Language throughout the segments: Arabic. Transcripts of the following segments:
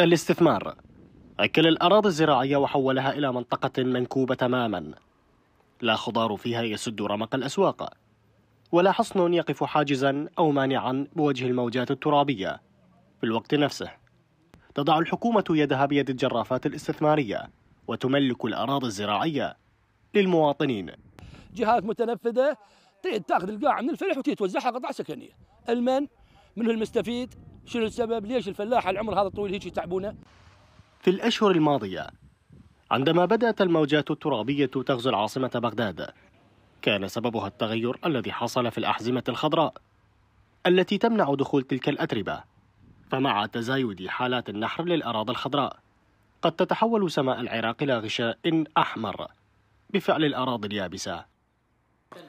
الاستثمار أكل الأراضي الزراعية وحولها إلى منطقة منكوبة تماما لا خضار فيها يسد رمق الأسواق ولا حصن يقف حاجزا أو مانعا بوجه الموجات الترابية في الوقت نفسه تضع الحكومة يدها بيد الجرافات الاستثمارية وتملك الأراضي الزراعية للمواطنين جهات متنفذة تاخذ القاع من الفلح وتوزعها قطع سكنية المن منه المستفيد شنو السبب ليش الفلاح العمر هذا الطويل هيك يتعبونه في الأشهر الماضية عندما بدأت الموجات الترابية تغزو العاصمة بغداد كان سببها التغير الذي حصل في الأحزمة الخضراء التي تمنع دخول تلك الأتربة فمع تزايد حالات النحر للأراضي الخضراء قد تتحول سماء العراق إلى غشاء أحمر بفعل الأراضي اليابسة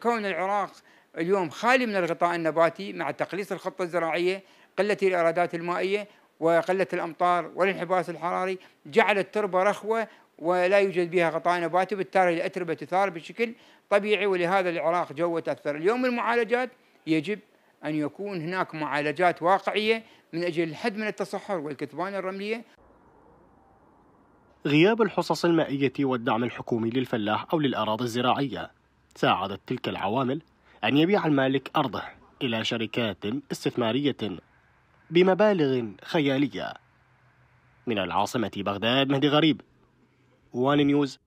كون العراق اليوم خالي من الغطاء النباتي مع تقليص الخطة الزراعية قلة الإيرادات المائية وقلة الأمطار والانحباس الحراري جعل التربة رخوة ولا يوجد بها غطاء نباتي وبالتالي الأتربة تثار بشكل طبيعي ولهذا العراق جوه تأثر اليوم المعالجات يجب أن يكون هناك معالجات واقعية من أجل الحد من التصحر والكتبان الرملية غياب الحصص المائية والدعم الحكومي للفلاح أو للأراضي الزراعية ساعدت تلك العوامل أن يبيع المالك أرضه إلى شركات استثمارية بمبالغ خيالية من العاصمة بغداد مهدي غريب وان نيوز